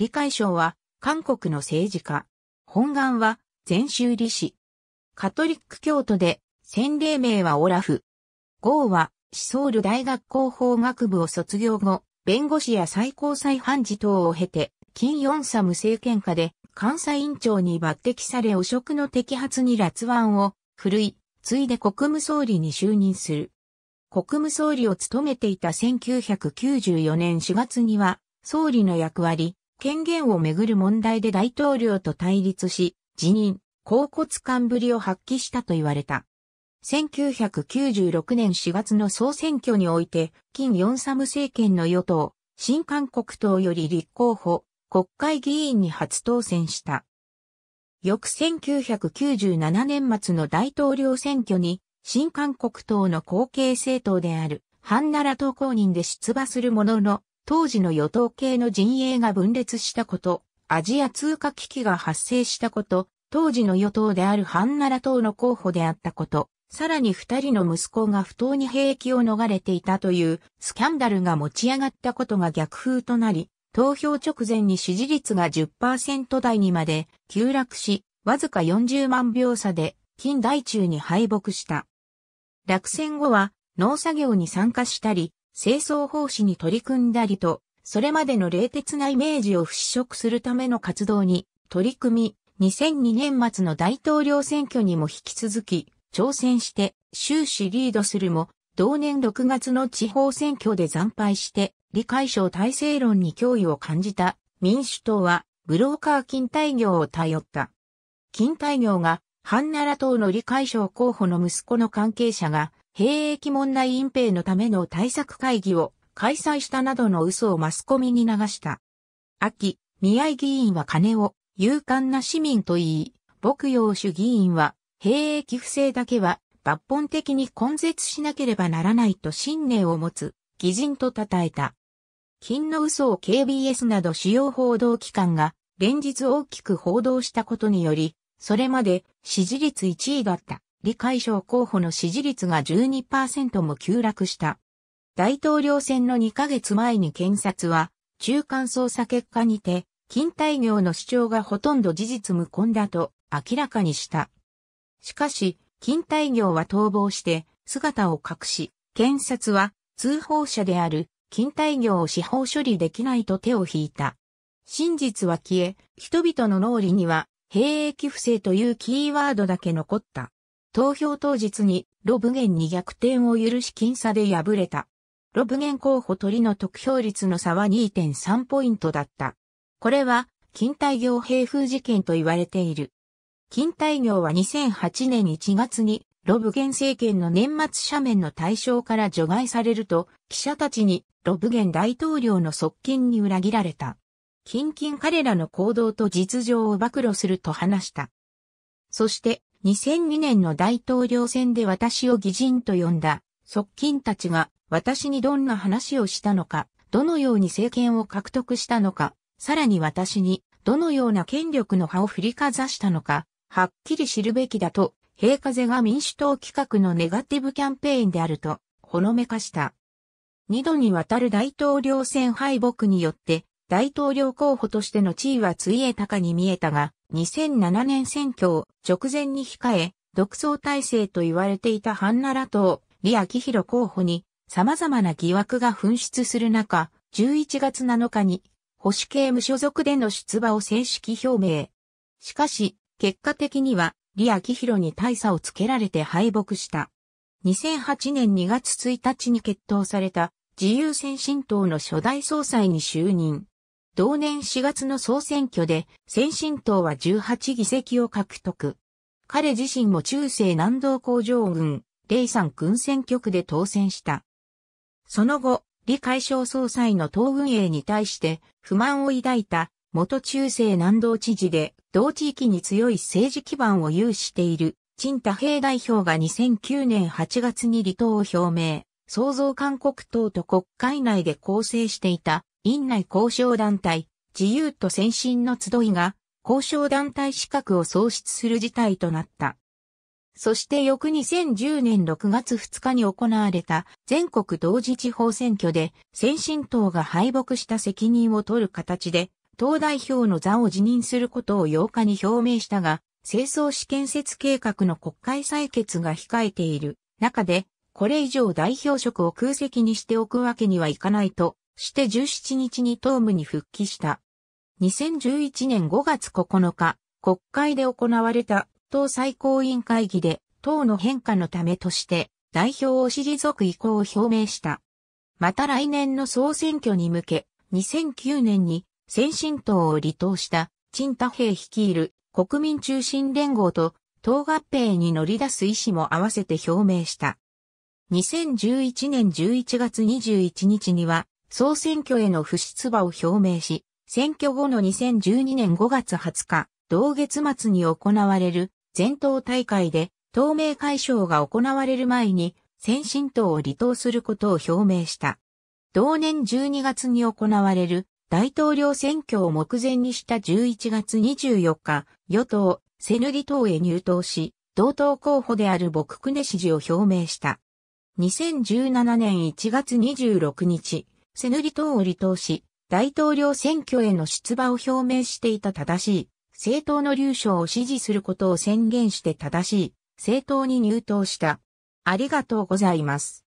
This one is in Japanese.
李海章は、韓国の政治家。本願は、禅宗理士。カトリック教徒で、洗礼名はオラフ。ゴーは、ソール大学校法学部を卒業後、弁護士や最高裁判事等を経て、金四ンサム政権下で、監査委員長に抜擢され汚職の摘発に辣腕を、振るい、ついで国務総理に就任する。国務総理を務めていた1994年4月には、総理の役割、権限をめぐる問題で大統領と対立し、辞任、甲骨感ぶりを発揮したと言われた。1996年4月の総選挙において、金ヨンサム政権の与党、新韓国党より立候補、国会議員に初当選した。翌1997年末の大統領選挙に、新韓国党の後継政党である、ハンナラ党公認で出馬するものの、当時の与党系の陣営が分裂したこと、アジア通貨危機が発生したこと、当時の与党であるハンナラ党の候補であったこと、さらに二人の息子が不当に兵役を逃れていたというスキャンダルが持ち上がったことが逆風となり、投票直前に支持率が10%台にまで急落し、わずか40万票差で近代中に敗北した。落選後は農作業に参加したり、清掃奉仕に取り組んだりと、それまでの冷徹なイメージを払拭するための活動に取り組み、2002年末の大統領選挙にも引き続き挑戦して終始リードするも、同年6月の地方選挙で惨敗して理解省体制論に脅威を感じた民主党はブローカー金太業を頼った。金太業がハンナラ党の理解省候補の息子の関係者が兵役問題隠蔽のための対策会議を開催したなどの嘘をマスコミに流した。秋、宮井議員は金を勇敢な市民と言い、牧羊主議員は兵役不正だけは抜本的に根絶しなければならないと信念を持つ、議人と称えた。金の嘘を KBS など主要報道機関が連日大きく報道したことにより、それまで支持率1位だった李解症候補の支持率が12%も急落した。大統領選の2ヶ月前に検察は、中間捜査結果にて、近代業の主張がほとんど事実無根だと明らかにした。しかし、近代業は逃亡して姿を隠し、検察は通報者である近代業を司法処理できないと手を引いた。真実は消え、人々の脳裏には兵役不正というキーワードだけ残った。投票当日にロブゲンに逆転を許し僅差で敗れた。ロブゲン候補鳥の得票率の差は2.3ポイントだった。これは、近代行平風事件と言われている。近代行は2008年1月に、ロブゲン政権の年末斜面の対象から除外されると、記者たちにロブゲン大統領の側近に裏切られた。近々彼らの行動と実情を暴露すると話した。そして、2002年の大統領選で私を義人と呼んだ、側近たちが私にどんな話をしたのか、どのように政権を獲得したのか、さらに私にどのような権力の葉を振りかざしたのか、はっきり知るべきだと、平風が民主党企画のネガティブキャンペーンであると、ほのめかした。二度にわたる大統領選敗北によって、大統領候補としての地位はついえたかに見えたが、2007年選挙を直前に控え、独走体制と言われていたハンナラ党、李ヒロ候補に様々な疑惑が噴出する中、11月7日に保守系無所属での出馬を正式表明。しかし、結果的には、李ヒロに大差をつけられて敗北した。2008年2月1日に決闘された自由先進党の初代総裁に就任。同年4月の総選挙で、先進党は18議席を獲得。彼自身も中世南道工場軍、霊山軍選挙区で当選した。その後、李解消総裁の党運営に対して不満を抱いた元中世南道知事で同地域に強い政治基盤を有している陳太平代表が2009年8月に離党を表明、創造韓国党と国会内で構成していた院内交渉団体、自由と先進の集いが、交渉団体資格を創出する事態となった。そして翌2010年6月2日に行われた全国同時地方選挙で先進党が敗北した責任を取る形で党代表の座を辞任することを8日に表明したが、清掃試験設計画の国会採決が控えている中で、これ以上代表職を空席にしておくわけにはいかないと、して17日に党務に復帰した。2011年5月9日、国会で行われた党最高委員会議で党の変化のためとして代表を退く意向を表明した。また来年の総選挙に向け、2009年に先進党を離党した陳太平率いる国民中心連合と党合併に乗り出す意思も合わせて表明した。2011年11月21日には総選挙への不出馬を表明し、選挙後の2012年5月20日、同月末に行われる全党大会で、党名解消が行われる前に、先進党を離党することを表明した。同年12月に行われる大統領選挙を目前にした11月24日、与党、セヌリ党へ入党し、同党候補であるボククネ支持を表明した。2017年1月26日、セヌリ党を離党し、大統領選挙への出馬を表明していた正しい、政党の流暢を支持することを宣言して正しい、政党に入党した。ありがとうございます。